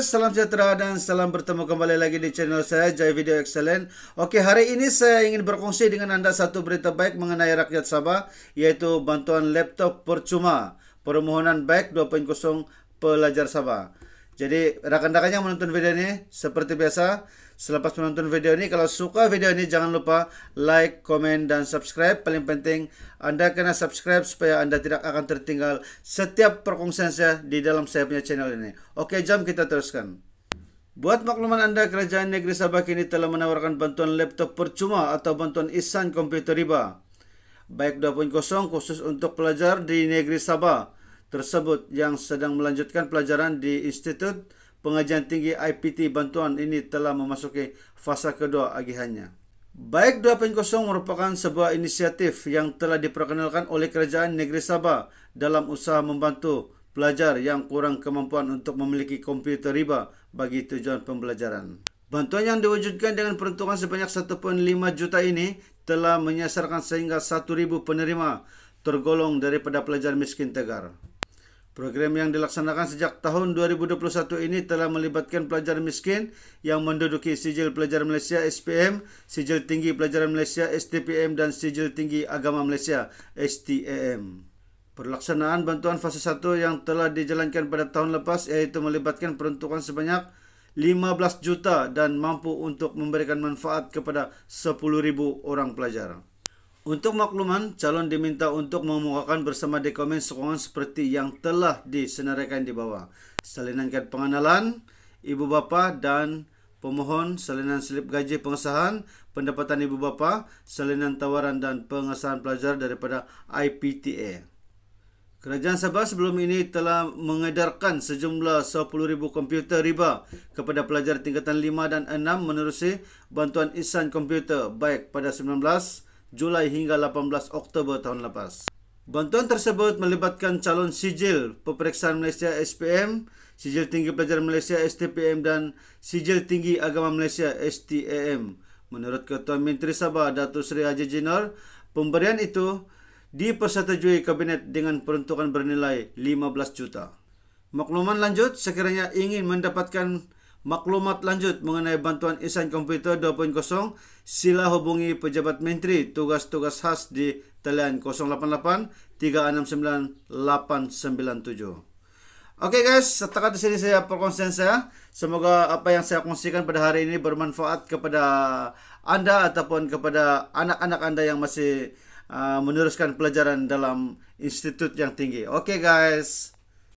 guys, salam sejahtera dan salam bertemu kembali lagi di channel saya Jai Video Excellent. Okey, hari ini saya ingin berkongsi dengan anda satu berita baik mengenai rakyat Sabah yaitu bantuan laptop percuma permohonan baik 2.0 pelajar Sabah. Jadi rekan-rekan yang menonton video ini seperti biasa selepas menonton video ini kalau suka video ini jangan lupa like, komen dan subscribe. Paling penting Anda kena subscribe supaya Anda tidak akan tertinggal setiap perkongsian saya di dalam saya punya channel ini. Oke, jam kita teruskan. Buat makluman Anda, Kerajaan Negeri Sabah kini telah menawarkan bantuan laptop percuma atau bantuan isan komputer riba. Baik 2.0 khusus untuk pelajar di negeri Sabah tersebut yang sedang melanjutkan pelajaran di Institut Pengajian Tinggi IPT Bantuan ini telah memasuki fasa kedua agihannya. Baik 2.0 merupakan sebuah inisiatif yang telah diperkenalkan oleh Kerajaan Negeri Sabah dalam usaha membantu pelajar yang kurang kemampuan untuk memiliki komputer riba bagi tujuan pembelajaran. Bantuan yang diwujudkan dengan peruntukan sebanyak 1.5 juta ini telah menyasarkan sehingga 1,000 penerima tergolong daripada pelajar miskin tegar. Program yang dilaksanakan sejak tahun 2021 ini telah melibatkan pelajar miskin yang menduduki sijil pelajar Malaysia SPM, sijil tinggi pelajar Malaysia STPM dan sijil tinggi agama Malaysia STAM. Perlaksanaan bantuan fasa 1 yang telah dijalankan pada tahun lepas iaitu melibatkan peruntukan sebanyak 15 juta dan mampu untuk memberikan manfaat kepada 10,000 orang pelajar. Untuk makluman, calon diminta untuk mengemukakan bersama dokumen sokongan seperti yang telah disenaraikan di bawah. Salinan kad pengenalan, ibu bapa dan pemohon salinan slip gaji pengesahan, pendapatan ibu bapa, salinan tawaran dan pengesahan pelajar daripada IPTA. Kerajaan Sabah sebelum ini telah mengedarkan sejumlah 10,000 komputer riba kepada pelajar tingkatan 5 dan 6 menerusi bantuan isan komputer baik pada 19 Julai hingga 18 Oktober tahun lepas. Bantuan tersebut melibatkan calon sijil peperiksaan Malaysia SPM, sijil tinggi pelajar Malaysia STPM dan sijil tinggi agama Malaysia STAM. Menurut Ketua Menteri Sabah Datuk Seri Haji Jenar, pemberian itu dipersetujui Kabinet dengan peruntukan bernilai 15 juta. Makluman lanjut, sekiranya ingin mendapatkan Maklumat lanjut mengenai bantuan isan komputer 2.0, sila hubungi pejabat menteri tugas-tugas khas di talian 088 369 897. Oke okay guys, setakat di sini saya perkonsen saya. Semoga apa yang saya kongsikan pada hari ini bermanfaat kepada Anda ataupun kepada anak-anak Anda yang masih uh, meneruskan pelajaran dalam institut yang tinggi. Oke okay guys.